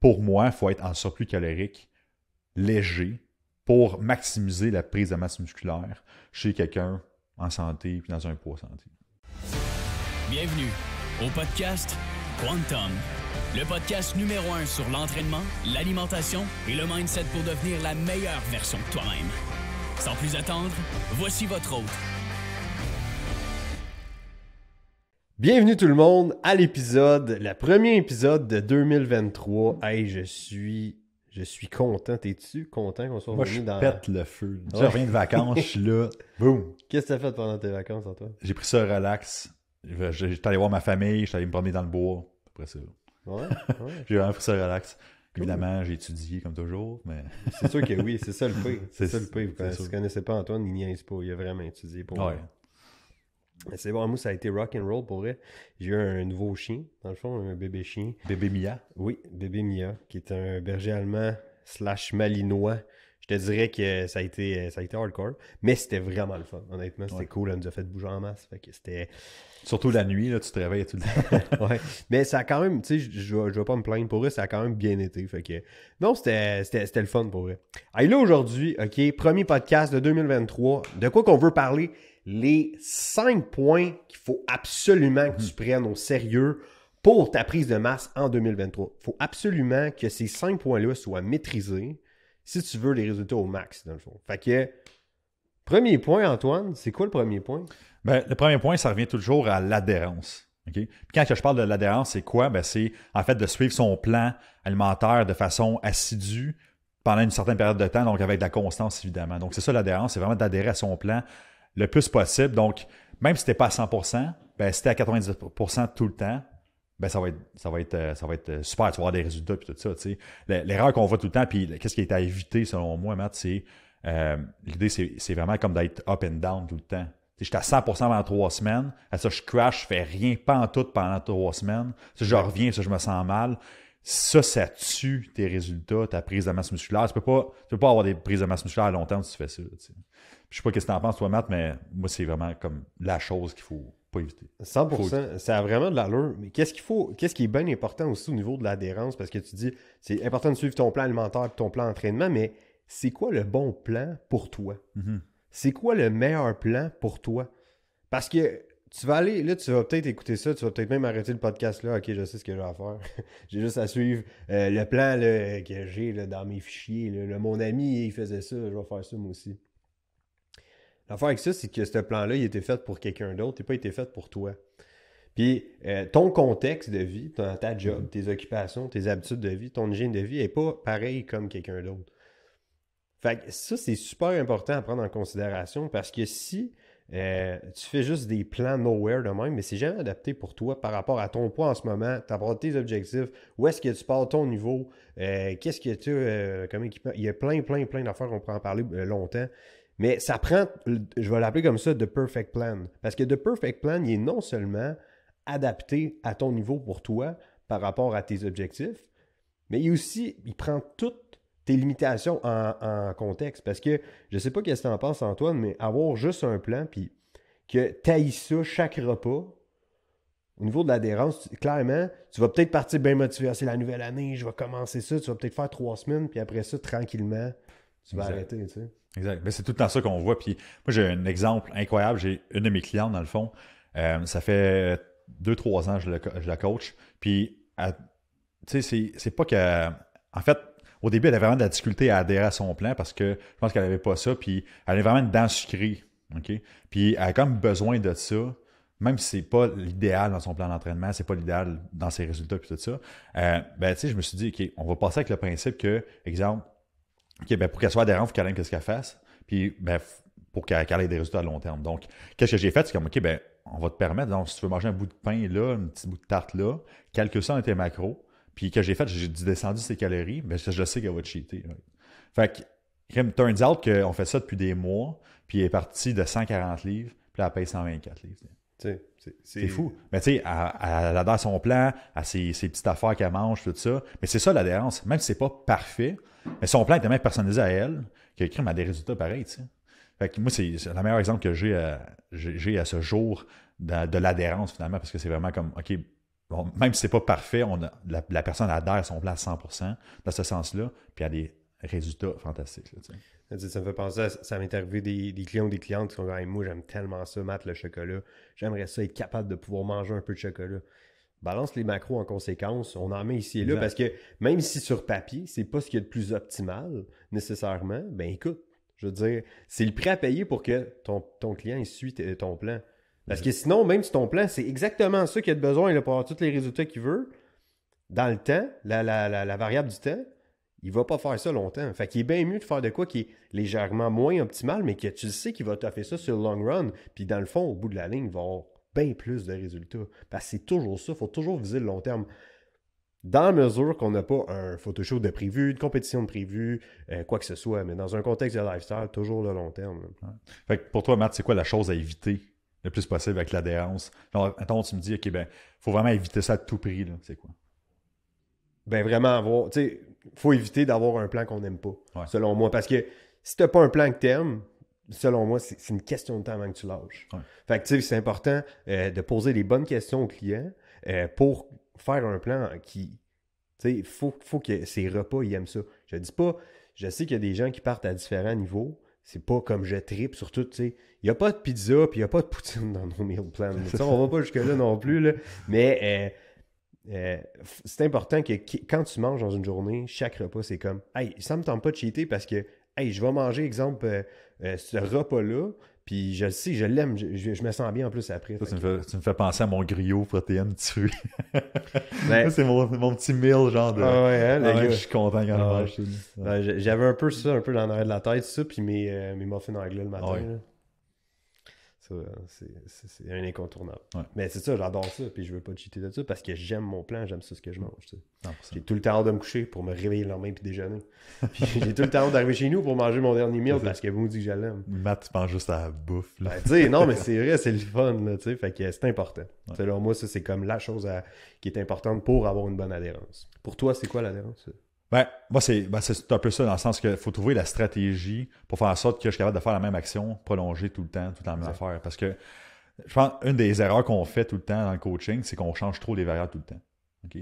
pour moi, il faut être en surplus calorique léger pour maximiser la prise de masse musculaire chez quelqu'un en santé et dans un poids santé. Bienvenue au podcast Quantum, le podcast numéro un sur l'entraînement, l'alimentation et le mindset pour devenir la meilleure version de toi-même. Sans plus attendre, voici votre hôte Bienvenue tout le monde à l'épisode, le premier épisode de 2023. Hey, je suis, je suis content. T'es-tu content qu'on soit Moi, je pète le feu. Je reviens de vacances, je suis là. Boum. Qu'est-ce que t'as fait pendant tes vacances, Antoine? J'ai pris ça relax. J'étais allé voir ma famille, j'étais allé me promener dans le bois. Après ça. Ouais, j'ai vraiment pris ça relax. Évidemment, j'ai étudié comme toujours, mais... c'est sûr que oui, c'est ça le pays. C'est ça le pays. Si vous connaissez pas Antoine, il n'y a pas. Il a vraiment étudié pour... Ouais. Moi. C'est bon, moi, ça a été rock and roll pour vrai. J'ai eu un nouveau chien, dans le fond, un bébé chien. Bébé Mia? Oui, bébé Mia, qui est un berger allemand slash malinois. Je te dirais que ça a été, euh, ça a été hardcore, mais c'était vraiment le fun. Honnêtement, c'était cool. Elle nous a fait bouger en masse. Fait que c'était... Surtout la nuit, là, tu te réveilles tout le temps. ouais. Mais ça a quand même, tu sais, je ne vais pas me plaindre pour eux, ça a quand même bien été. Fait que, non, c'était le fun pour eux. Allez, là, aujourd'hui, OK, premier podcast de 2023. De quoi qu'on veut parler, les cinq points qu'il faut absolument que tu prennes au sérieux pour ta prise de masse en 2023. Il faut absolument que ces cinq points-là soient maîtrisés si tu veux les résultats au max, dans le fond. Fait que, premier point, Antoine, c'est quoi le premier point? Ben, le premier point, ça revient toujours à l'adhérence. Quand je parle de l'adhérence, c'est quoi? Ben, c'est en fait de suivre son plan alimentaire de façon assidue pendant une certaine période de temps, donc avec de la constance évidemment. Donc c'est ça l'adhérence, c'est vraiment d'adhérer à son plan le plus possible. Donc, même si t'es pas à 100%, ben, si t'es à 90% tout le temps, ben, ça va être, ça va être, euh, ça va être euh, super. Tu vas des résultats puis tout ça, tu sais. L'erreur qu'on voit tout le temps puis qu'est-ce qui est à éviter selon moi, Matt, c'est, euh, l'idée, c'est vraiment comme d'être up and down tout le temps. J'étais à 100% pendant trois semaines. À ça, je crash, je fais rien, pas en tout pendant trois semaines. Ça, je reviens, ça, je me sens mal. Ça, ça tue tes résultats, ta prise de masse musculaire. Tu peux pas, tu peux pas avoir des prises de masse musculaire longtemps si tu fais ça. tu sais. Je sais pas ce que tu en penses, toi, Matt, mais moi, c'est vraiment comme la chose qu'il faut pas éviter. 100 ça a vraiment de l'allure. Mais qu'est-ce qu'il faut, qu'est-ce qui est bien important aussi au niveau de l'adhérence? Parce que tu dis, c'est important de suivre ton plan alimentaire ton plan entraînement mais c'est quoi le bon plan pour toi? Mm-hmm. C'est quoi le meilleur plan pour toi? Parce que tu vas aller, là, tu vas peut-être écouter ça, tu vas peut-être même arrêter le podcast là. Ok, je sais ce que j'ai à faire. j'ai juste à suivre euh, le plan que j'ai dans mes fichiers. mon ami, il faisait ça, je vais faire ça moi aussi. L'affaire avec ça, c'est que ce plan-là, il était fait pour quelqu'un d'autre, il n'a pas été fait pour toi. Puis euh, ton contexte de vie, ton, ta job, mhm. tes occupations, tes habitudes de vie, ton hygiène de vie n'est pas pareil comme quelqu'un d'autre. Fait ça, c'est super important à prendre en considération parce que si euh, tu fais juste des plans nowhere de même, mais c'est jamais adapté pour toi par rapport à ton poids en ce moment, rapport tes objectifs, où est-ce que tu parles ton niveau, euh, qu'est-ce que tu as comme équipement. Il y a plein, plein, plein d'affaires, qu'on pourrait en parler longtemps, mais ça prend, je vais l'appeler comme ça, The Perfect Plan. Parce que The Perfect Plan, il est non seulement adapté à ton niveau pour toi par rapport à tes objectifs, mais il aussi, il prend toutes tes limitations en, contexte. Parce que je sais pas qu'est-ce que tu en penses, Antoine, mais avoir juste un plan, puis que tu ça chaque repas, au niveau de l'adhérence, clairement, tu vas peut-être partir bien motivé. Ah, c'est la nouvelle année, je vais commencer ça. Tu vas peut-être faire trois semaines, puis après ça, tranquillement, tu vas arrêter, tu sais. Exact. Mais ben, c'est tout le temps ça qu'on voit. Puis moi, j'ai un exemple incroyable. J'ai une de mes clientes, dans le fond. Euh, ça fait deux, trois ans que je, je la coach. Puis, tu sais, c'est pas que. En fait, au début, elle avait vraiment de la difficulté à adhérer à son plan parce que je pense qu'elle n'avait pas ça. Puis, elle est vraiment une dent sucrée. OK? Puis, elle a comme besoin de ça. Même si c'est pas l'idéal dans son plan d'entraînement, c'est pas l'idéal dans ses résultats puis tout ça, euh, ben tu sais, je me suis dit, OK, on va passer avec le principe que, exemple, OK, ben pour qu'elle soit adhérente, il faut quand même qu'est-ce qu'elle fasse. Puis, ben, pour qu'elle ait des résultats à long terme. Donc, qu'est-ce que j'ai fait? C'est comme, OK, ben, on va te permettre, donc, si tu veux manger un bout de pain là, un petit bout de tarte là, calcule ça dans tes macros. Puis, que j'ai fait, j'ai descendu ses calories, ben, je sais qu'elle va te cheater. Hein. Fait que, turns out qu'on fait ça depuis des mois, puis elle est partie de 140 livres, puis elle paye 124 livres. C'est fou. Mais tu sais, elle, adhère à son plan, à ses, ses, petites affaires qu'elle mange, tout ça. Mais c'est ça l'adhérence. Même si c'est pas parfait, mais son plan est tellement personnalisé à elle qu'elle crée à des résultats pareils. T'sais. Fait que moi, c'est le meilleur exemple que j'ai à, euh, j'ai à ce jour de, l'adhérence finalement, parce que c'est vraiment comme, OK, bon, même si c'est pas parfait, on la, la, personne adhère à son plan à 100% dans ce sens-là, puis elle est résultat fantastique. ça me fait penser, à, ça m'est arrivé des, clients ou des clientes qui sont comme moi j'aime tellement ça, Matt, le chocolat. J'aimerais ça être capable de pouvoir manger un peu de chocolat. Balance les macros en conséquence, on en met ici et là, parce que même si sur papier, c'est pas ce qui est le plus optimal nécessairement, ben écoute, je veux dire, c'est le prix à payer pour que ton, ton client suit euh, ton plan. Parce que sinon, même si ton plan, c'est exactement ça qu'il a de besoin Il pour avoir tous les résultats qu'il veut, dans le temps, la, la variable du temps, il va pas faire ça longtemps. Fait qu'il est bien mieux de faire de quoi qui est légèrement moins optimal, mais que tu sais qu'il va faire ça sur le long run. Puis dans le fond, au bout de la ligne, il va avoir bien plus de résultats. Parce que c'est toujours ça. Il faut toujours viser le long terme. Dans la mesure qu'on n'a pas un photoshop de prévu, une compétition de prévu, euh, quoi que ce soit, mais dans un contexte de lifestyle, toujours le long terme. Fait que pour toi, Matt, c'est quoi la chose à éviter le plus possible avec l'adhérence? Attends, tu me dis, OK, ben, faut vraiment éviter ça à tout prix, C'est quoi? ben vraiment avoir. Tu sais, faut éviter d'avoir un plan qu'on n'aime pas, selon moi. Parce que si tu n'as pas un plan que aimes, selon moi, c'est une question de temps avant que tu lâches. Fait que tu sais, c'est important euh, de poser les bonnes questions aux clients euh, pour faire un plan qui. Tu sais, faut, que ces repas, ils aiment ça. Je dis pas, je sais qu'il y a des gens qui partent à différents niveaux. C'est pas comme je tripe surtout, tout, tu sais. Il n'y a pas de pizza, puis il n'y a pas de poutine dans nos meal plans. on va pas jusque-là non plus, Mais. Euh, euh, c'est important que quand tu manges dans une journée, chaque repas, c'est comme Hey, ça me tente pas de cheater parce que Hey, je vais manger, exemple, euh, euh, ce repas-là, puis je le sais, je l'aime, je, me sens bien en plus après. Ça, tu, me fais, penser à mon griot protéine tué. Ben, c'est mon, petit meal, genre de. Ah ouais, hein, ah je suis content quand même je ah mange. Ben, j'avais un peu ça, un peu dans l'arrière de la tête, ça, puis mes, mes muffins anglais le matin. Hein. c'est un incontournable. Mais c'est ça, j'adore ça, puis je veux pas cheater de ça parce que j'aime mon plan, j'aime ça ce que je mange. J'ai tout le temps de me coucher pour me réveiller le lendemain puis déjeuner. j'ai tout le temps d'arriver chez nous pour manger mon dernier meal parce que vous me dites que j'aime. Matt, tu penses juste à bouffe. Là. Ben, non, mais c'est vrai, c'est le fun, là, t'sais, fait que c'est important. moi, ça, c'est comme la chose qui est importante pour avoir une bonne adhérence. Pour toi, c'est quoi l'adhérence? Ben, moi, ben, c'est un peu ça, dans le sens qu'il faut trouver la stratégie pour faire en sorte que je suis capable de faire la même action prolongée tout le temps, tout le temps la Parce que je pense une des erreurs qu'on fait tout le temps dans le coaching, c'est qu'on change trop les variables tout le temps.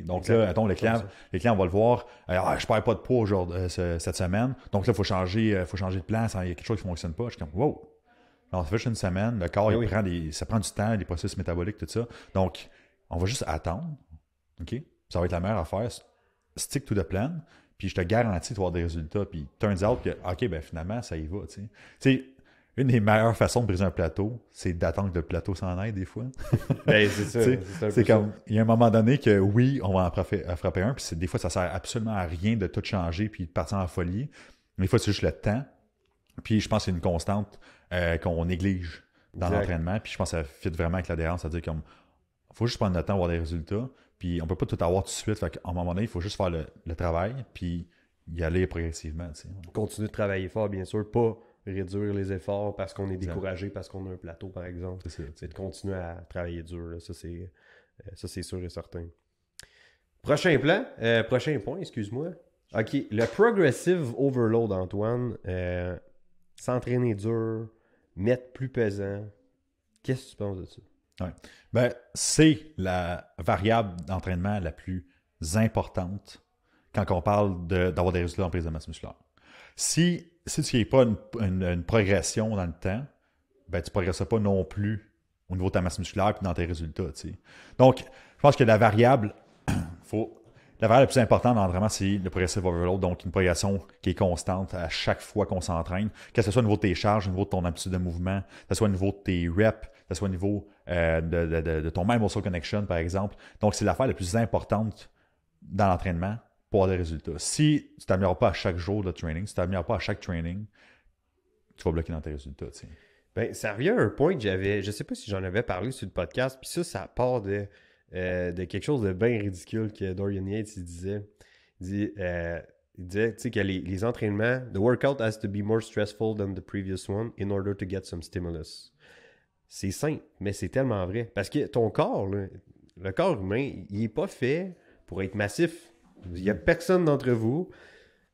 Donc là, attends, les clients, les clients, on va le voir, ah, je perds pas de poids aujourd'hui, euh, cette semaine, donc là, il faut changer, euh, faut changer de plan, il y a quelque chose qui ne fonctionne pas. Je suis comme, wow! Alors, ça fait une semaine, le corps, il ben prend des, ça prend du temps, les processus métaboliques, tout ça. Donc, on va juste attendre. OK? Ça va être la meilleure affaire stick tout de plan, puis je te garantis de voir des résultats. Puis turns out que, OK, ben finalement, ça y va. Tu sais, une des meilleures façons de briser un plateau, c'est d'attendre que le plateau s'en aille des fois. ben, c'est ça. c'est comme, il y a un moment donné que oui, on va en frapper, un, puis des fois, ça sert absolument à rien de tout changer puis de partir en folie. Des fois, c'est juste le temps. Puis je pense que c'est une constante euh, qu'on néglige dans l'entraînement. Puis je pense que ça fit vraiment avec l'adhérence, c'est-à-dire comme, faut juste prendre le temps, voir des résultats. Puis on peut pas tout avoir tout de suite. Fait à un moment donné, il faut juste faire le, travail, puis y aller progressivement. Continuer de travailler fort, bien sûr, pas réduire les efforts parce qu'on est découragé, parce qu'on a un plateau, par exemple. C'est de continuer à travailler dur. Euh, ça, c'est sûr et certain. Prochain plan, euh, prochain point, excuse-moi. OK, le progressive overload, Antoine. Euh, s'entraîner dur, mettre plus pesant. Qu'est-ce que tu penses de ça? Ben, c'est la variable d'entraînement la plus importante quand on parle d'avoir des résultats en prise de masse musculaire. Si, si tu n'as pas une, progression dans le temps, ben, tu ne progresseras pas non plus au niveau de ta masse musculaire puis dans tes résultats. sais Donc, je pense que la variable, faut, la variable la plus importante dans l'entraînement, c'est le progressive overload, donc une progression qui est constante à chaque fois qu'on s'entraîne, que ce soit au niveau de tes charges, au niveau de ton aptitude de mouvement, que ce soit au niveau de tes reps, que ce soit au niveau euh, de, de, de, ton même muscle connection, par exemple. Donc, c'est l'affaire la plus importante dans l'entraînement pour avoir des résultats. Si tu ne t'améliores pas à chaque jour de training, si tu ne t'améliores pas à chaque training, tu vas bloquer dans tes résultats. Ben, ça revient à un point que j'avais, je sais pas si j'en avais parlé sur le podcast, puis ça, ça part de, euh, de quelque chose de bien ridicule que Dorian Yates disait. Il, dit, euh, il disait que les, les, entraînements, the workout has to be more stressful than the previous one in order to get some stimulus. C'est simple, mais c'est tellement vrai. Parce que ton corps, le corps humain, il n'est pas fait pour être massif. Il n'y a personne d'entre vous,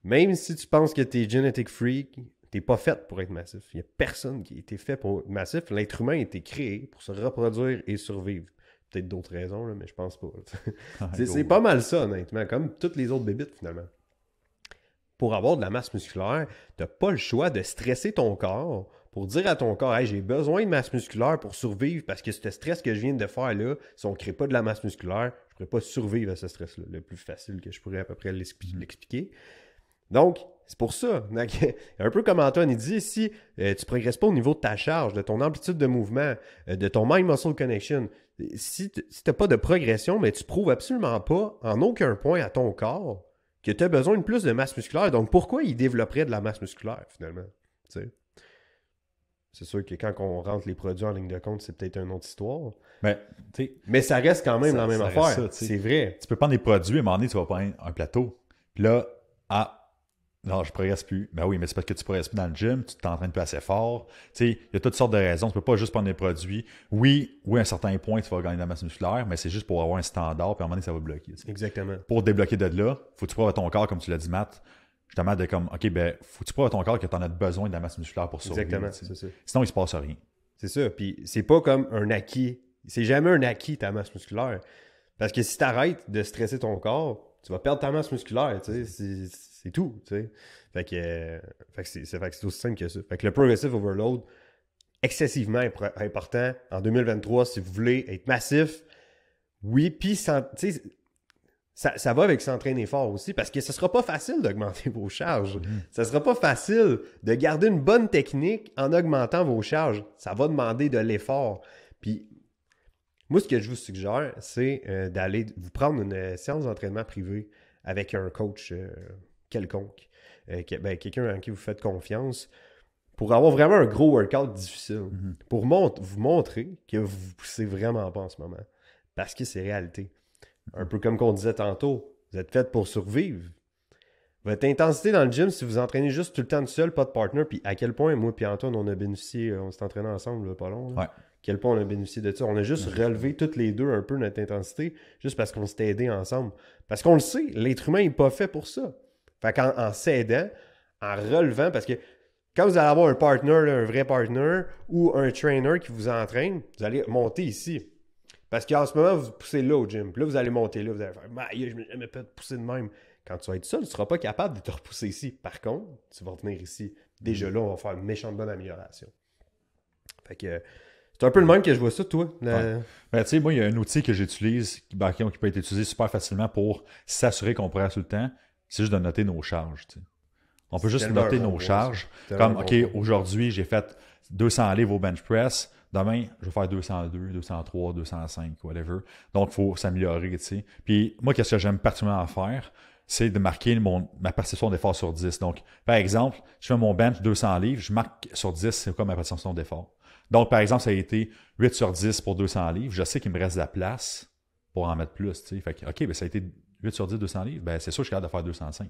même si tu penses que tu es genetic freak, t'es pas fait pour être massif. Il n'y a personne qui a été fait pour être massif. L'être humain a été créé pour se reproduire et survivre. Peut-être d'autres raisons, mais je pense pas. Ah, c'est pas mal ça, honnêtement, comme toutes les autres bébites, finalement. Pour avoir de la masse musculaire, tu n'as pas le choix de stresser ton corps pour dire à ton corps, j'ai besoin de masse musculaire pour survivre parce que ce stress que je viens de faire là, si on ne crée pas de la masse musculaire, je ne pourrais pas survivre à ce stress-là. Le plus facile que je pourrais à peu près mm. l'expliquer. Donc, c'est pour ça. un peu comme Antoine, dit, si euh, tu ne progresses pas au niveau de ta charge, de ton amplitude de mouvement, euh, de ton mind-muscle connection, si tu pas de progression, mais tu prouves absolument pas, en aucun point à ton corps, que tu as besoin de plus de masse musculaire. Donc, pourquoi il développerait de la masse musculaire, finalement? sais, c'est sûr que quand on rentre les produits en ligne de compte, c'est peut-être une autre histoire. Mais, ben, mais ça reste quand même la même affaire. C'est vrai. Tu peux prendre des produits, à un moment donné, tu vas prendre un plateau. Puis là, ah, non, je ne progresse plus. Ben oui, mais c'est parce que tu ne progresses plus dans le gym, tu t'entraînes plus assez fort. Tu sais, il y a toutes sortes de raisons. Tu ne peux pas juste prendre des produits. Oui, oui, à un certain point, tu vas gagner de la masse musculaire, mais c'est juste pour avoir un standard, puis à un moment donné, ça va bloquer. Exactement. Pour débloquer de là, faut que tu prouves ton corps, comme tu l'as dit, Matt, justement de comme, OK, ben, faut-tu pas à ton corps que tu en as besoin de la masse musculaire pour survivre? Exactement, c'est ça. Sinon, il se passe rien. C'est ça. Puis c'est pas comme un acquis. C'est jamais un acquis ta masse musculaire. Parce que si tu arrêtes de stresser ton corps, tu vas perdre ta masse musculaire. C'est tout. T'sais. Fait que, euh, fait que c'est aussi simple que ça. Fait que le progressive overload, excessivement important en 2023 si vous voulez être massif. Oui, puis ça, va avec s'entraîner fort aussi parce que ce sera pas facile d'augmenter vos charges. Ce mm-hmm. sera pas facile de garder une bonne technique en augmentant vos charges. Ça va demander de l'effort. Puis, moi, ce que je vous suggère, c'est euh, d'aller vous prendre une euh, séance d'entraînement privée avec un coach euh, quelconque, ben, quelqu'un en qui vous faites confiance, pour avoir vraiment un gros workout difficile, mm-hmm. pour vous montrer que vous ne poussez vraiment pas en ce moment parce que c'est réalité. Un peu comme qu'on disait tantôt, vous êtes fait pour survivre. Votre intensité dans le gym, si vous entraînez juste tout le temps tout seul, pas de partner, puis à quel point, moi et Antoine, on a bénéficié, euh, on s'est entraîné ensemble, pas long. À quel point on a bénéficié de ça. On a juste relevé toutes les deux un peu notre intensité, juste parce qu'on s'est aidé ensemble. Parce qu'on le sait, l'être humain n'est pas fait pour ça. Fait qu'en en, s'aidant, en relevant, parce que quand vous allez avoir un partner, un vrai partner, ou un trainer qui vous entraîne, vous allez monter ici. Parce qu'en ce moment, vous poussez là au gym. Puis là, vous allez monter là. Vous allez faire je ne jamais pas te pousser de même. Quand tu vas être seul, tu ne seras pas capable de te repousser ici. Par contre, tu vas revenir ici. Déjà mm. là, on va faire une méchante bonne amélioration. Fait que. C'est un peu le même que je vois ça, toi. Ben, tu sais, moi, il y a un outil que j'utilise qui, ben, peut être utilisé super facilement pour s'assurer qu'on prend tout le temps. C'est juste de noter nos charges. On peut juste noter nos charges. Comme, OK, aujourd'hui, j'ai fait 200 livres au bench press. Demain, je vais faire 202, 203, 205, whatever. Donc, il faut s'améliorer, tu sais. Puis, moi, qu'est-ce que j'aime particulièrement faire? c'est de marquer mon, ma perception d'effort sur 10. Donc, par exemple, je fais mon bench 200 livres, je marque sur 10, c'est quoi ma perception d'effort. Donc, par exemple, ça a été 8 sur 10 pour 200 livres. Je sais qu'il me reste de la place pour en mettre plus. sais. Fait que, OK, ben, ça a été 8 sur 10, 200 livres. Ben, c'est sûr que je suis de faire 205.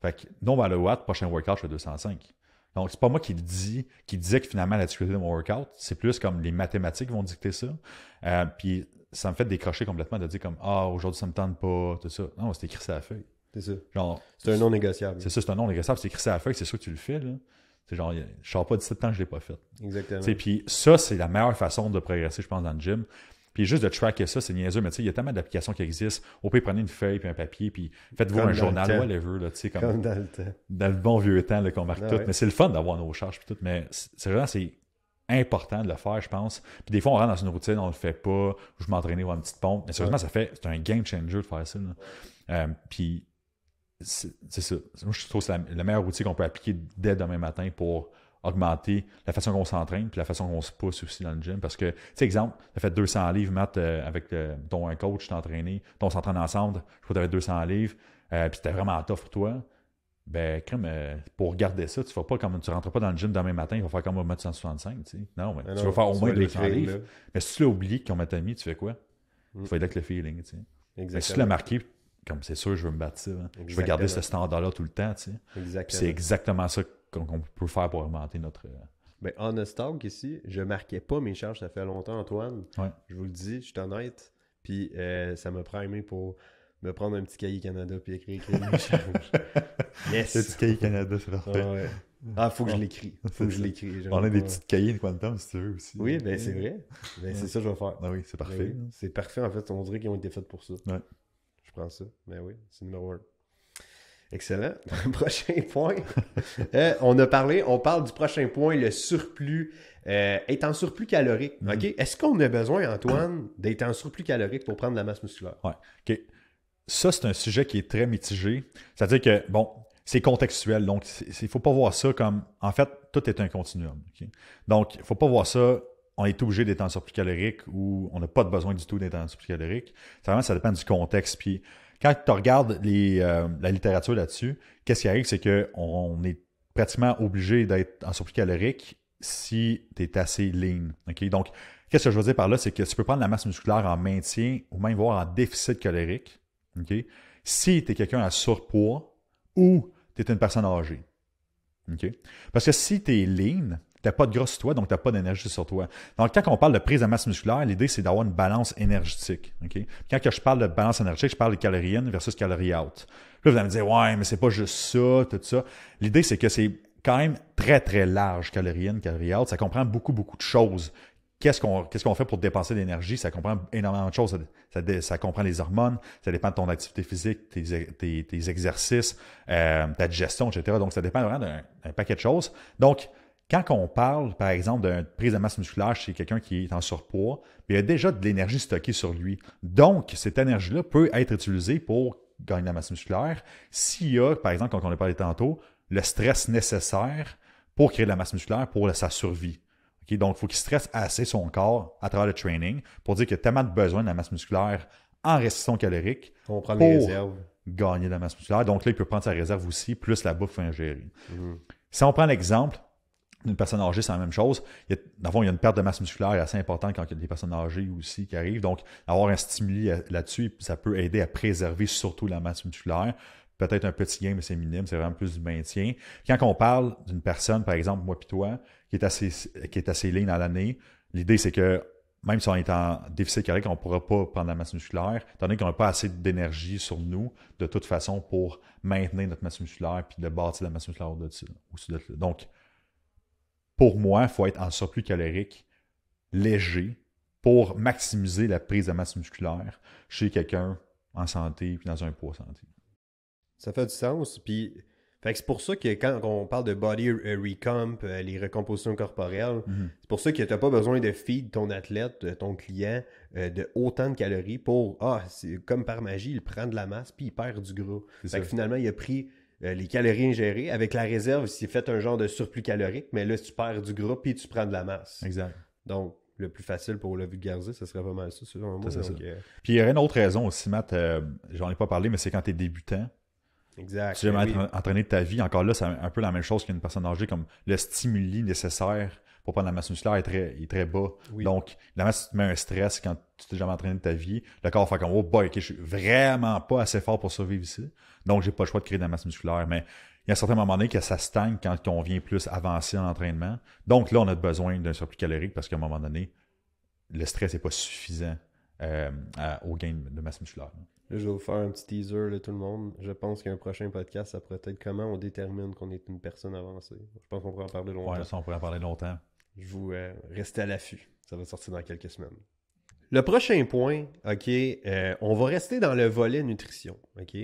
Fait que, non, ben, le watt, prochain workout, je fais 205. Donc, c'est pas moi qui le dis, qui disais que finalement la difficulté de mon workout, c'est plus comme les mathématiques vont dicter ça. Euh, puis ça me fait décrocher complètement de dire comme Ah, aujourd'hui ça me tente pas, tout ça. Non, c'est écrit ça à la feuille. C'est ça. C'est un non négociable. C'est ça, c'est un non négociable, c'est écrit ça à la feuille, c'est sûr que tu le fais, là. C'est genre, je sors pas temps ans, je ne l'ai pas fait. Exactement. Puis ça, c'est la meilleure façon de progresser, je pense, dans le gym. Puis juste de tracker ça, c'est niaiseux, mais tu sais, il y a tellement d'applications qui existent. Au pire, prenez une feuille puis un papier, puis faites-vous un journal, whatever, là, tu sais, comme, dans le temps. Dans le bon vieux temps, qu'on marque ah tout. Mais c'est le fun d'avoir nos charges, puis tout. Mais c'est c'est important de le faire, je pense. Puis des fois, on rentre dans une routine, on le fait pas, je m'entraînais voir une petite pompe. Mais sérieusement, ça fait, c'est un game changer de faire ça. Euh, puis c'est ça. Moi, je trouve que c'est la, le meilleur outil qu'on peut appliquer dès demain matin pour augmenter la façon qu'on s'entraîne puis la façon qu'on se pousse aussi dans le gym. Parce que, tu sais, exemple, tu fait 200 livres, Matt, euh, avec ton euh, un coach, entraîné. on s'entraîne ensemble, je crois que tu 200 livres, euh, puis c'était vraiment tough pour toi. Ben, euh, pour garder ça, tu vas pas comme tu rentres pas dans le gym demain matin, il va faire comme on va 165, tu Non, mais, tu vas faire au moins 200 livres. Mais si tu l'as oublié qu'on m'a mis, tu fais quoi? Il mm. être avec le feeling, tu sais. si tu l'as marqué, comme c'est sûr, je veux me battre hein. Je vais garder ce standard-là tout le temps, tu C'est exactement ça que qu'on peut faire pour augmenter notre. Euh, ben, honest ici, je marquais pas mes charges, ça fait longtemps, Antoine. Je vous le dis, je suis honnête. Puis euh, ça me primé pour me prendre un petit cahier Canada puis écrire, écrire mes charges. yes! Le petit cahier Canada, c'est parfait. Ah, il ah, faut que je l'écris. Faut que je l'écris. On a des petits cahiers de quantum si tu veux aussi. Oui, ben c'est vrai. Ben, c'est ça que je vais faire. Ah oui, c'est ben parfait. Hein. C'est parfait en fait. On dirait qu'ils ont été faits pour ça. Je prends ça. Ben oui, c'est numéro un. Excellent. prochain point. Euh, on a parlé, on parle du prochain point, le surplus. étant euh, en surplus calorique. Mm. Est-ce qu'on a besoin, Antoine, d'être en surplus calorique pour prendre de la masse musculaire? Oui. Ça, c'est un sujet qui est très mitigé. C'est-à-dire que, bon, c'est contextuel. Donc, il ne faut pas voir ça comme. En fait, tout est un continuum. Donc, il ne faut pas voir ça. On est obligé d'être en surplus calorique ou on n'a pas de besoin du tout d'être en surplus calorique. Ça, vraiment, ça dépend du contexte. Puis, quand tu regardes euh, la littérature là-dessus, qu'est-ce qui arrive, c'est qu'on est pratiquement obligé d'être en surplus calorique si tu es assez lean. Donc, qu'est-ce que je veux dire par là, c'est que tu peux prendre la masse musculaire en maintien ou même voir en déficit calorique. Si tu es quelqu'un à surpoids ou tu es une personne âgée. Parce que si tu es lean, t'as pas de gras sur toi, donc t'as pas d'énergie sur toi. Donc, quand on parle de prise de masse musculaire, l'idée, c'est d'avoir une balance énergétique. Okay? Quand je parle de balance énergétique, je parle de calories in versus calories out. Là, vous allez me dire, ouais, mais c'est pas juste ça, tout ça. L'idée, c'est que c'est quand même très, très large, calories in, calories out. Ça comprend beaucoup, beaucoup de choses. Qu'est-ce qu'on qu'est-ce qu'on fait pour dépenser de l'énergie? Ça comprend énormément de choses. Ça, comprend les hormones, ça dépend de ton activité physique, tes, tes, exercices, euh, ta digestion, etc. Donc, ça dépend vraiment d'un paquet de choses. Donc, quand on parle, par exemple, d'une prise de masse musculaire chez quelqu'un qui est en surpoids, il y a déjà de l'énergie stockée sur lui. Donc, cette énergie-là peut être utilisée pour gagner de la masse musculaire s'il y a, par exemple, quand on a parlé tantôt, le stress nécessaire pour créer de la masse musculaire pour sa survie. Donc, il faut qu'il stresse assez son corps à travers le training pour dire qu'il a tellement de besoin de la masse musculaire en restriction calorique. On prend pour réserves. Gagner de la masse musculaire. Donc là, il peut prendre sa réserve aussi, plus la bouffe ingérée. Mmh. Si on prend l'exemple une personne âgée, c'est la même chose. Il y il y a une perte de masse musculaire assez importante quand il y a des personnes âgées aussi qui arrivent. Donc, avoir un stimuli là-dessus, ça peut aider à préserver surtout la masse musculaire. Peut-être un petit gain, mais c'est minime, c'est vraiment plus du maintien. Quand on parle d'une personne, par exemple, moi puis toi, qui est assez, qui est assez ligne à l'année, l'idée c'est que même si on est en déficit carré, on ne pourra pas prendre la masse musculaire, étant donné qu'on n'a pas assez d'énergie sur nous, de toute façon, pour maintenir notre masse musculaire puis de bâtir la masse musculaire au-dessus. de, donc, pour moi, il faut être en surplus calorique léger pour maximiser la prise de masse musculaire chez quelqu'un en santé puis dans un poids santé. Ça fait du sens. Puis, c'est pour ça que quand on parle de body euh, recomp, euh, les recompositions corporelles, mhm. c'est pour ça que tu n'as pas besoin de feed ton athlète, euh, ton client, de autant de calories pour, ah, comme par magie, il prend de la masse puis il perd du gros. Fait que finalement, il a pris euh, les calories ingérées. Avec la réserve, c'est fait un genre de surplus calorique, mais là, tu perds du gras puis tu prends de la masse. Exact. Donc, le plus facile pour le vulgariser, ce serait vraiment ça, selon moi. donc, euh, Puis il y aurait une autre raison aussi, Matt, euh, j'en ai pas parlé, mais c'est quand tu es débutant. Exact. Tu veux ben oui. entraîner ta vie, encore là, c'est un peu la même chose qu'une personne âgée, comme le stimuli nécessaire pour la masse musculaire est très, est très bas. Donc, la masse, tu te mets un stress quand tu t'es jamais entraîné de ta vie. Le corps fait comme, oh boy, je je suis vraiment pas assez fort pour survivre ici. Donc, j'ai pas le choix de créer de la masse musculaire. Mais il y a un certain moment donné que ça stagne quand on vient plus avancer en entraînement. Donc, là, on a besoin d'un surplus calorique parce qu'à un moment donné, le stress n'est pas suffisant euh, au gain de masse musculaire. je vais vous faire un petit teaser, de tout le monde. Je pense qu'un prochain podcast, ça pourrait être comment on détermine qu'on est une personne avancée. Je pense qu'on pourrait en parler longtemps. on pourrait en parler longtemps je vous euh, à l'affût. Ça va sortir dans quelques semaines. Le prochain point, OK, euh, on va rester dans le volet nutrition, OK?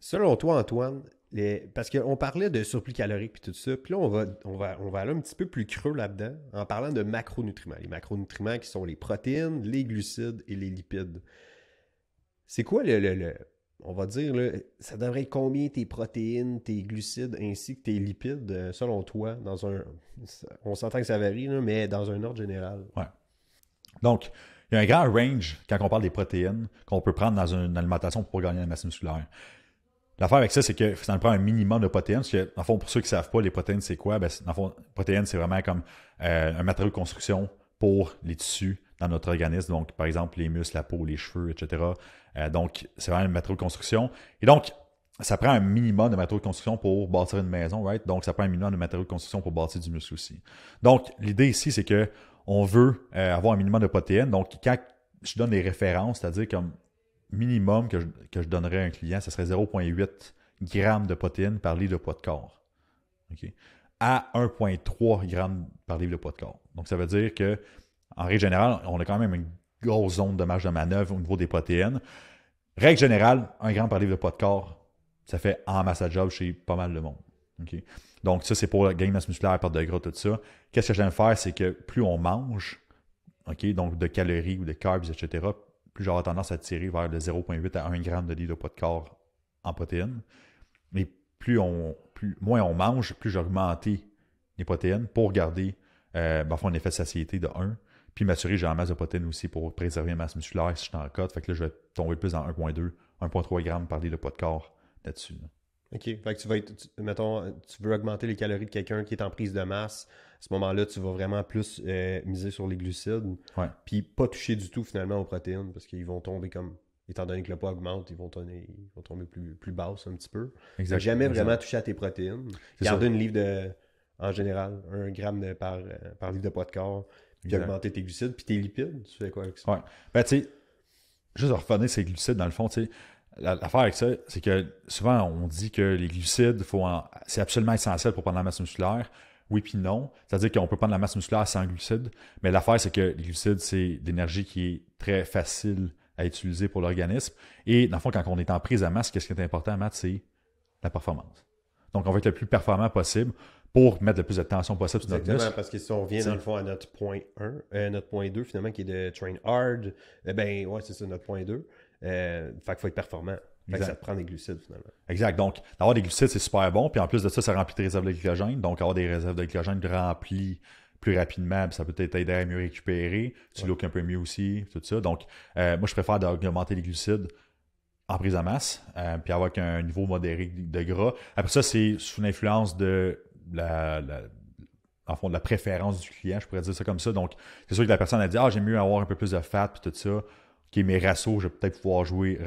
Selon toi, Antoine, les... parce qu'on parlait de surplus calorique puis tout ça, puis là, on va, on, va, on va aller un petit peu plus creux là-dedans en parlant de macronutriments. Les macronutriments qui sont les protéines, les glucides et les lipides. C'est quoi le, on va dire, ça devrait être combien tes protéines, tes glucides ainsi que tes lipides, euh, selon toi, dans un. On s'entend que ça varie, mais dans un ordre général. Ouais. Donc, il y a un grand range quand on parle des protéines qu'on peut prendre dans une alimentation pour gagner la masse musculaire. L'affaire avec ça, c'est que ça prendre prend un minimum de protéines. Parce que, fond, pour ceux qui ne savent pas, les protéines, c'est quoi? Ben, fond, protéines, c'est vraiment comme euh, un matériau de construction pour les tissus, dans notre organisme, donc par exemple les muscles, la peau, les cheveux, etc. Euh, donc, c'est vraiment un matériau de construction. Et donc, ça prend un minimum de matériaux de construction pour bâtir une maison, right? Donc, ça prend un minimum de matériaux de construction pour bâtir du muscle aussi. Donc, l'idée ici, c'est que on veut euh, avoir un minimum de protéines. Donc, quand je donne des références, c'est-à-dire comme minimum que je, que je donnerais à un client, ce serait 0,8 grammes de protéines par litre de poids de corps. À 1,3 g par livre de poids de corps. Donc, ça veut dire que en règle générale, on a quand même une grosse zone de marge de manœuvre au niveau des protéines. Règle générale, un gramme par livre de poids de corps, ça fait en job chez pas mal de monde. Donc, ça, c'est pour la gain de masse musculaire, perte de gras, tout ça. Qu'est-ce que j'aime faire, c'est que plus on mange, donc de calories ou de carbs, etc., plus j'aurai tendance à tirer vers le 0,8 à 1 gramme de livre de poids de corps en protéines. Mais plus on, plus, moins on mange, plus j'ai les protéines pour garder euh, ben, un effet de satiété de 1 puis m'assurer j'ai la masse de protéines aussi pour préserver ma masse musculaire si je suis en cote. Fait que là, je vais tomber plus dans 1.2, 1.3 grammes par litre de poids de corps là-dessus. OK. Fait que tu vas mettons, tu veux augmenter les calories de quelqu'un qui est en prise de masse. À ce moment-là, tu vas vraiment plus euh, miser sur les glucides. Ouais. Puis pas toucher du tout finalement aux protéines parce qu'ils vont tomber comme. Étant donné que le poids augmente, ils vont tomber, tomber plus, plus un petit peu. Exactement. Jamais vraiment toucher à tes protéines. Garder une livre de, en général, un gramme par, euh, par livre de poids de corps puis augmenter tes glucides, puis tes lipides, tu fais quoi avec ça? Ouais. Ben, tu sais, juste revenir ces glucides, dans le fond, tu sais, l'affaire avec ça, c'est que souvent, on dit que les glucides, faut en... c'est absolument essentiel pour prendre la masse musculaire. Oui, puis non. C'est-à-dire qu'on peut prendre la masse musculaire sans glucides, mais l'affaire, c'est que les glucides, c'est d'énergie qui est très facile à utiliser pour l'organisme. Et dans le fond, quand on est en prise à masse, qu'est-ce qui est important à mettre, c'est la performance. Donc, on veut être le plus performant possible pour mettre le plus de tension possible sur notre Exactement, muscle. parce que si on revient dans le fond à notre point 1, euh, notre point 2 finalement qui est de train hard, eh bien, ouais, c'est ça notre point 2. Euh, fait qu'il faut être performant. Fait que ça te prend des glucides finalement. Exact. Donc, avoir des glucides, c'est super bon. Puis en plus de ça, ça remplit tes réserves de glycogène. Donc, avoir des réserves de glycogène remplies plus rapidement, puis ça peut t'aider à mieux récupérer. Tu ouais. un peu mieux aussi, tout ça. Donc, euh, moi, je préfère d'augmenter les glucides en prise à masse, euh, puis avoir un niveau modéré de gras. Après ça, c'est sous l'influence de la, en fond, de la préférence du client, je pourrais dire ça comme ça. Donc, c'est sûr que la personne a dit Ah, j'aime mieux avoir un peu plus de fat, puis tout ça. OK, mes rassos je vais peut-être pouvoir jouer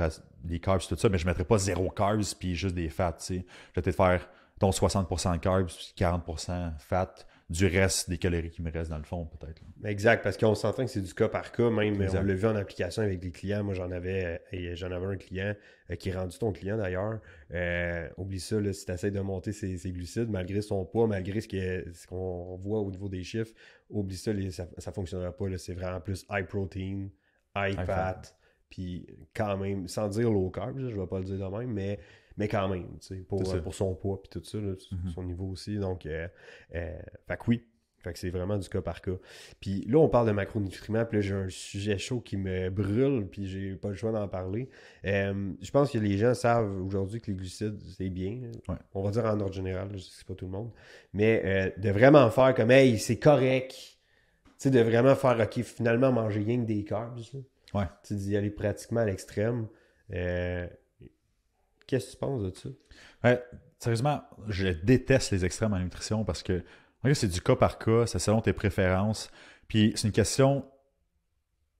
des carbs, tout ça, mais je ne mettrai pas zéro carbs, puis juste des fats, Je vais peut-être faire, ton 60% carbs, 40% fat, du reste des calories qui me restent dans le fond, peut-être. Exact, parce qu'on s'entend que c'est du cas par cas, même on l'a vu en application avec les clients. Moi, j'en avais, euh, j'en avais un client euh, qui est rendu ton client d'ailleurs. Euh, oublie ça, là, si tu essaies de monter ses, glucides, malgré son poids, malgré ce, qu'on voit au niveau des chiffres, oublie ça, ça ne fonctionnera pas. c'est vraiment plus high protein, high, fat. puis quand même, sans dire low carb, je ne vais pas le dire de même, mais mais quand même, euh, pour, son poids puis tout ça, mhm. son niveau aussi. Donc, euh, euh, fait que oui, fait c'est vraiment du cas par cas. Puis là, on parle de macronutriments, puis là, j'ai un sujet chaud qui me brûle, puis j'ai pas le choix d'en parler. je pense que les gens savent aujourd'hui que les glucides, c'est bien. On va dire en ordre général, je sais pas tout le monde. Mais de vraiment faire comme, hey, c'est correct. Tu sais, de vraiment faire, OK, finalement, manger rien que des carbs. Ouais. Tu d'y aller pratiquement à l'extrême. Qu'est-ce que tu penses de ça? sérieusement, je déteste les extrêmes en nutrition parce que c'est du cas par cas, c'est selon tes préférences. Puis c'est une question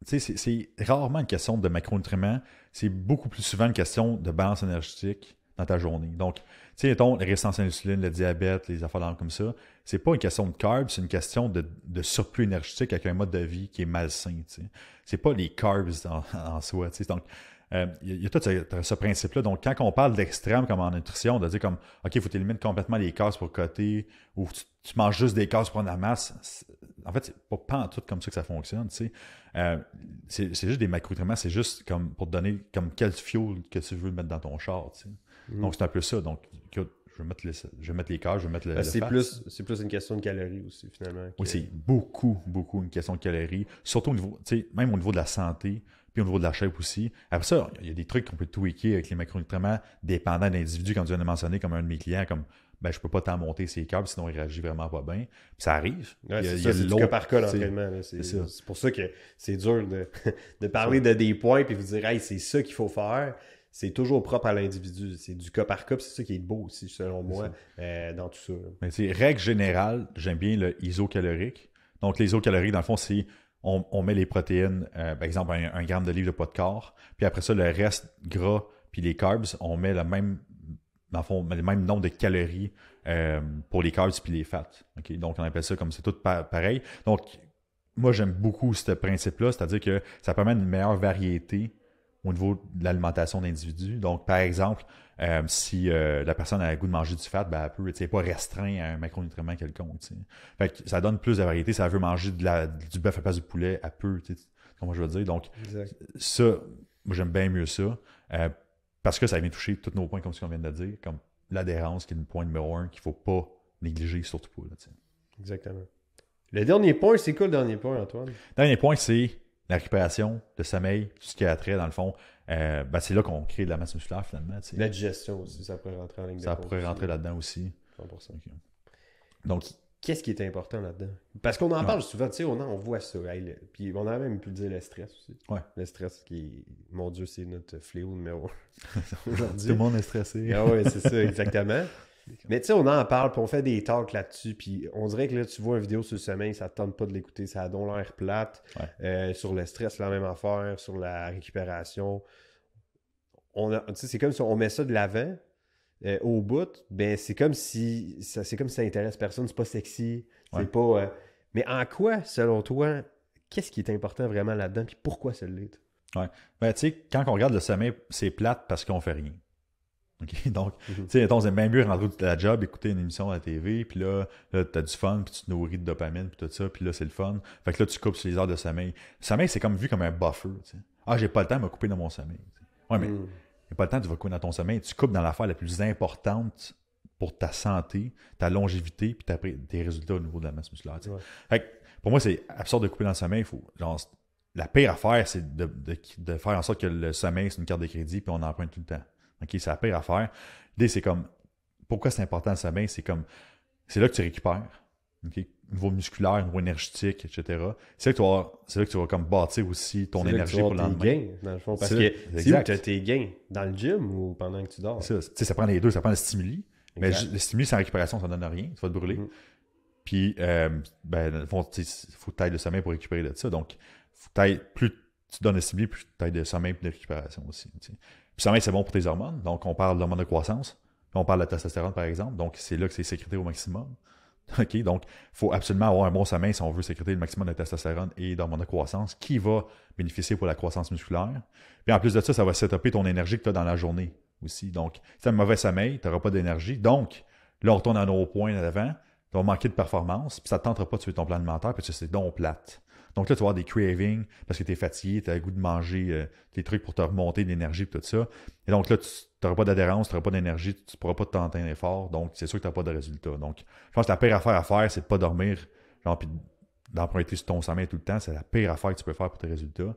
tu sais c'est rarement une question de macronutriments, c'est beaucoup plus souvent une question de balance énergétique dans ta journée. Donc, tu sais, mettons, les résistances à le diabète, les affaires comme ça, c'est pas une question de carbs, c'est une question de, surplus énergétique avec un mode de vie qui est malsain, tu sais. C'est pas les carbs en soi, tu sais. Donc, euh, il y, a tout ce, principe-là. Donc, quand on parle d'extrême comme en nutrition, de dire comme OK, il faut t'éliminer complètement les cases pour côté ou tu, tu, manges juste des cases pour prendre la masse. En fait, c'est pas, pas en tout comme ça que ça fonctionne. Tu sais. Euh, c'est, juste des macronutriments, c'est juste comme pour te donner comme quel fuel que tu veux mettre dans ton char. Mm. Donc, c'est un peu ça. Donc, je vais mettre les, je vais mettre les cases, je vais mettre le. Ben, c'est, plus, plus une question de calories aussi, finalement. Oui, c'est beaucoup, beaucoup une question de calories. Surtout au niveau, tu même au niveau de la santé puis au niveau de la shape aussi. Après ça, il y a des trucs qu'on peut tweaker avec les macronutriments dépendant d'individus. l'individu, comme tu viens de mentionner, comme un de mes clients, comme ben, je peux pas tant monter ses câbles, sinon il réagit vraiment pas bien. Puis ça arrive. il c'est a du cas par cas l'entraînement. C'est pour ça que c'est dur de, de parler de des points puis vous dire c'est ça qu'il faut faire. C'est toujours propre à l'individu. C'est du cas par cas, c'est ça qui est beau aussi, selon moi, euh, dans tout ça. Mais règle générale, j'aime bien le isocalorique. Donc, les dans le fond, c'est on, met les protéines, euh, par exemple, un, gramme de livre de poids de corps, puis après ça, le reste gras, puis les carbs, on met le même, le même nombre de calories euh, pour les carbs puis les fats. Donc, on appelle ça comme c'est tout pareil. Donc, moi, j'aime beaucoup ce principe-là, c'est-à-dire que ça permet une meilleure variété au niveau de l'alimentation d'individus. Donc, par exemple, euh, si euh, la personne a le goût de manger du fat, ben, elle peut, pas restreint à un macronutriment quelconque. Fait que ça donne plus de variété. Si elle veut manger du bœuf à place du poulet, elle peut, comment je veux dire. Donc, ça, moi, j'aime bien mieux ça euh, parce que ça vient toucher tous nos points, comme ce qu'on vient de dire, comme l'adhérence, qui est le point numéro un qu'il faut pas négliger, surtout pas. Là, Exactement. Le dernier point, c'est quoi le dernier point, Antoine? Le Dernier point, c'est la récupération, le sommeil, tout ce qui a trait, dans le fond, euh, ben, c'est là qu'on crée de la masse musculaire finalement. La digestion aussi, ça pourrait rentrer en ligne Ça pourrait rentrer là-dedans aussi. 100%. Donc, qu'est-ce qui est important là-dedans? Parce qu'on en parle souvent, tu sais, on, on voit ça. puis on a même pu dire le stress aussi. Ouais. Le stress qui, mon Dieu, c'est notre fléau numéro un aujourd'hui. Tout le monde est stressé. ah ouais, c'est ça, exactement. Hein. Mais tu sais, on en parle, puis on fait des talks là-dessus, puis on dirait que là, tu vois une vidéo sur le sommeil, ça ne tente pas de l'écouter, ça a donc l'air plate. Euh, sur le stress, la même affaire, sur la récupération. c'est comme si on met ça de l'avant, euh, au bout, ben c'est comme si ça, c'est comme ça intéresse personne, c'est pas sexy, c'est pas. Euh, mais en quoi, selon toi, qu'est-ce qui est important vraiment là-dedans, puis pourquoi ça l'est? Ouais. Ben, tu sais, quand on regarde le sommeil, c'est plate parce qu'on fait rien. Donc, mhm. tu sais, c'est même mieux rentrer de la job, écouter une émission à la TV, puis là, tu as du fun, puis tu te nourris de dopamine, puis tout ça, puis là, c'est le fun. Fait que là, tu coupes sur les heures de sommeil. Le sommeil, c'est comme vu comme un buffer. Ah, j'ai pas le temps de me couper dans mon sommeil. Ouais, mais mm. j'ai pas le temps, tu vas couper dans ton sommeil. Tu coupes dans l'affaire la plus importante pour ta santé, ta longévité, puis tes résultats au niveau de la masse musculaire. Fait que pour moi, c'est absurde de couper dans le sommeil. Faut, genre, la pire affaire, c'est de, de, faire en sorte que le sommeil, c'est une carte de crédit, puis on emprunte tout le temps. OK, c'est la pire affaire. L'idée, c'est comme, pourquoi c'est important le ben, sommeil? C'est comme, c'est là que tu récupères. OK? Niveau musculaire, niveau énergétique, etc. C'est là que tu vas, c'est là que tu vas comme bâtir aussi ton énergie pour le dans le fond. Parce que c'est tu as tes gains dans le gym ou pendant que tu dors. Ça, ça prend les deux, ça prend le stimuli. Mais le stimuli sans récupération, ça ne donne rien, Tu vas te brûler. Mm. Puis, euh, ben, il faut que le sommeil pour récupérer de ça. Donc, faut plus tu donnes de stimuli, plus tu as de sommeil et de récupération aussi sommeil, c'est bon pour tes hormones. Donc, on parle d'hormones de croissance. On parle de la testostérone, par exemple. Donc, c'est là que c'est sécrété au maximum. OK? Donc, il faut absolument avoir un bon sommeil si on veut sécréter le maximum de testostérone et d'hormones de croissance qui va bénéficier pour la croissance musculaire. Puis en plus de ça, ça va setuper ton énergie que tu as dans la journée aussi. Donc, si tu as un mauvais sommeil, tu n'auras pas d'énergie. Donc, là, on retourne à nos points d'avant. Tu vas manquer de performance, puis ça ne te tentera pas de suivre ton plan alimentaire, puis tu c'est donc plate. Donc là, tu vas avoir des cravings parce que tu es fatigué, tu as le goût de manger des euh, trucs pour te remonter de l'énergie et tout ça. Et donc là, tu n'auras pas d'adhérence, tu n'auras pas d'énergie, tu ne pourras pas un effort, Donc, c'est sûr que tu n'as pas de résultat. Donc, je pense que la pire affaire à faire, c'est de pas dormir, genre, puis d'emprunter sur ton sommeil tout le temps. C'est la pire affaire que tu peux faire pour tes résultats.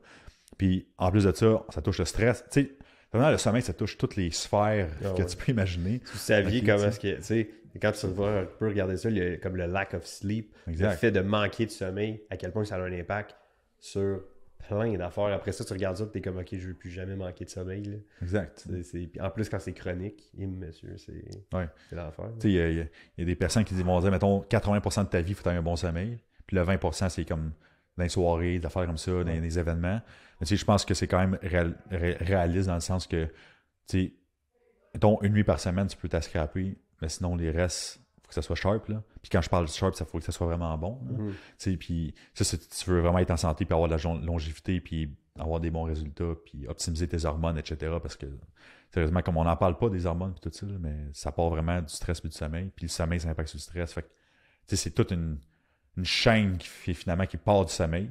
Puis, en plus de ça, ça touche le stress. Tu sais, le sommeil, ça touche toutes les sphères ah que tu peux imaginer. Tu savais vie comment est-ce que, tu sais, quand tu vas un peu regarder ça, a comme le lack of sleep, le fait de manquer de sommeil, à quel point ça a un impact sur plein d'affaires. Après ça, tu regardes ça, tu es comme, OK, je ne veux plus jamais manquer de sommeil. Exact. En plus, quand c'est chronique, hum, monsieur, c'est l'enfer. Il y, a des personnes qui disent, mettons, 80% de ta vie, faut avoir un bon sommeil. Puis le 20%, c'est comme dans les soirées, des affaires comme ça, des dans les événements. Mais je pense que c'est quand même réaliste dans le sens que, tu mettons, une nuit par semaine, tu peux t'ascraper sinon, les restes, faut que ça soit sharp. Là. Puis quand je parle de sharp, ça faut que ça soit vraiment bon. Mhm. Puis si tu veux vraiment être en santé, puis avoir de la longévité, puis avoir des bons résultats, puis optimiser tes hormones, etc. Parce que, sérieusement, comme on n'en parle pas des hormones, tout ça, mais ça part vraiment du stress et du sommeil. Puis le sommeil, ça impacte sur le stress. c'est toute une, chaîne qui fait finalement qui part du sommeil.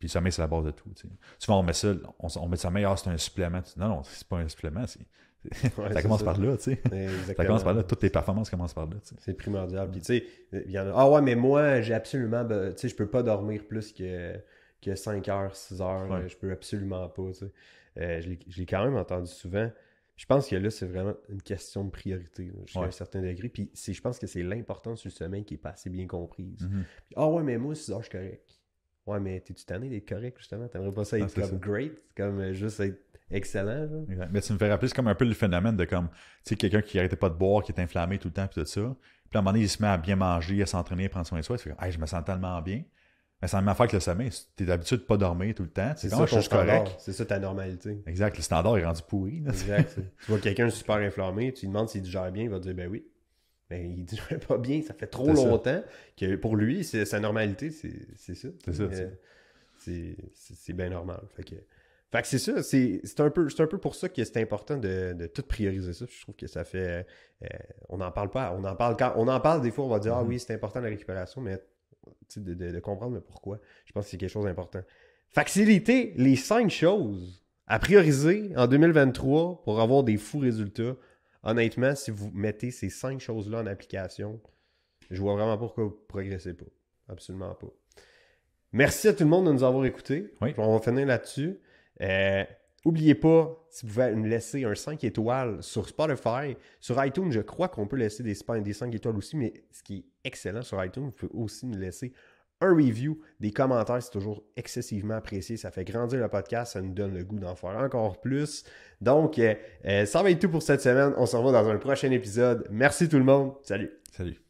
Puis le sommeil, c'est la base de tout. Souvent, on met ça, on, met le sommeil, ah, c'est un supplément. Non, non, c'est pas un supplément. C'est ça commence par là, tu sais. Ça commence par là. Toutes tes performances commencent par là, C'est primordial. tu sais, il y a. Ah ouais, mais moi, j'ai absolument. Tu sais, je peux pas dormir plus que, 5 heures, 6 heures. Je peux absolument pas, euh, je l'ai quand même entendu souvent. Je pense que là, c'est vraiment une question de priorité, à un certain degré. Puis, je pense que c'est l'importance du sommeil qui est pas assez bien comprise. Mm-hmm. ah ouais, mais moi, 6 heures, je suis correct. Ouais, mais t'es-tu tanné d'être correct, justement? T'aimerais pas ça ah, être comme great, comme euh, juste être excellent. Mais tu me fais rappeler, c'est comme un peu le phénomène de comme, tu sais, quelqu'un qui arrêtait pas de boire, qui est inflammé tout le temps, puis tout ça. Puis à un moment donné, il se met à bien manger, à s'entraîner, à prendre soin de soi. Tu fait je me sens tellement bien. Mais c'est la même affaire que le sommeil. T'es d'habitude de pas dormir tout le temps. C'est ça, je C'est ça ta normalité. Exact. Le standard est rendu pourri. exact. tu vois quelqu'un super inflammé, tu lui demandes s'il digère bien, il va dire ben oui. Mais ben, il digère pas bien, ça fait trop longtemps que pour lui, c'est sa normalité, c'est C'est ça. c'est bien normal. Fait que, fait que c'est ça, c'est, un peu, c'est un peu pour ça que c'est important de, de tout prioriser ça. Je trouve que ça fait. Euh, on n'en parle pas. On en parle quand. On en parle des fois, on va dire Ah mm-hmm. oui, c'est important la récupération, mais de, comprendre le pourquoi. Je pense que c'est quelque chose d'important. Faciliter les cinq choses à prioriser en 2023 pour avoir des fous résultats. Honnêtement, si vous mettez ces cinq choses-là en application, je vois vraiment pas pourquoi vous ne progressez pas. Absolument pas. Merci à tout le monde de nous avoir écoutés. On va finir là-dessus. Euh, Oubliez pas, si vous pouvez nous laisser un 5 étoiles sur Spotify. Sur iTunes, je crois qu'on peut laisser des, 5 étoiles aussi, mais ce qui est excellent sur iTunes, vous pouvez aussi nous laisser un review, des commentaires, c'est toujours excessivement apprécié. Ça fait grandir le podcast, ça nous donne le goût d'en faire encore plus. Donc, euh, euh, ça va être tout pour cette semaine. On se revoit dans un prochain épisode. Merci tout le monde. Salut. Salut.